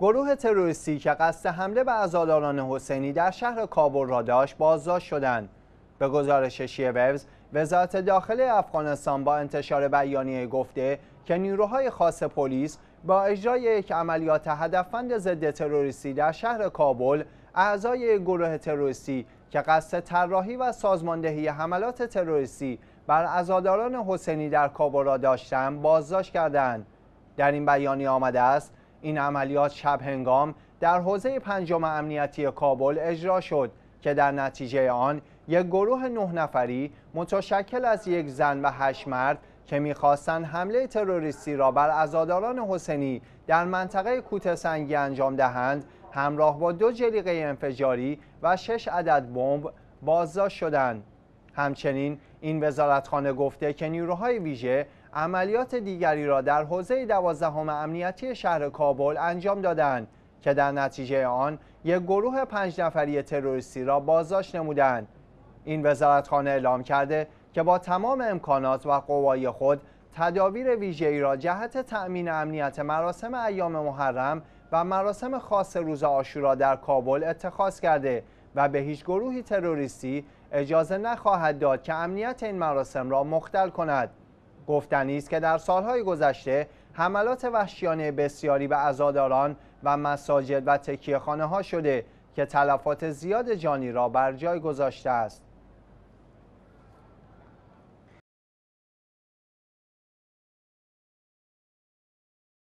گروه تروریستی که قصد حمله به عزاداران حسینی در شهر کابل را داشت بازداشت شدند به گزارش وبز، وزارت داخله افغانستان با انتشار بیانیه گفته که نیروهای خاص پلیس با اجرای یک عملیات هدفمند ضد تروریستی در شهر کابل اعضای گروه تروریستی که قصد طراحی و سازماندهی حملات تروریستی بر عزاداران حسینی در کابل را داشتند بازداشت کردند در این بیانیه آمده است این عملیات شب هنگام در حوزه پنجم امنیتی کابل اجرا شد که در نتیجه آن یک گروه نه نفری متشکل از یک زن و هشت مرد که میخواستند حمله تروریستی را بر ازاداران حسینی در منطقه کوته انجام دهند همراه با دو جلیقه انفجاری و شش عدد بمب بازداشت شدند همچنین این وزارتخانه گفته که نیروهای ویژه عملیات دیگری را در حوزه دوازدهم امنیتی شهر کابل انجام دادند که در نتیجه آن یک گروه پنج نفری تروریستی را بازداشت نمودند این وزارتخانه اعلام کرده که با تمام امکانات و قوای خود تدابیر ویژه‌ای را جهت تأمین امنیت مراسم ایام محرم و مراسم خاص روز آشورا در کابل اتخاذ کرده و به هیچ گروهی تروریستی اجازه نخواهد داد که امنیت این مراسم را مختل کند گفتنی است که در سالهای گذشته حملات وحشیانه بسیاری به عزاداران و مساجد و تکیه خانه ها شده که تلفات زیاد جانی را بر جای گذاشته است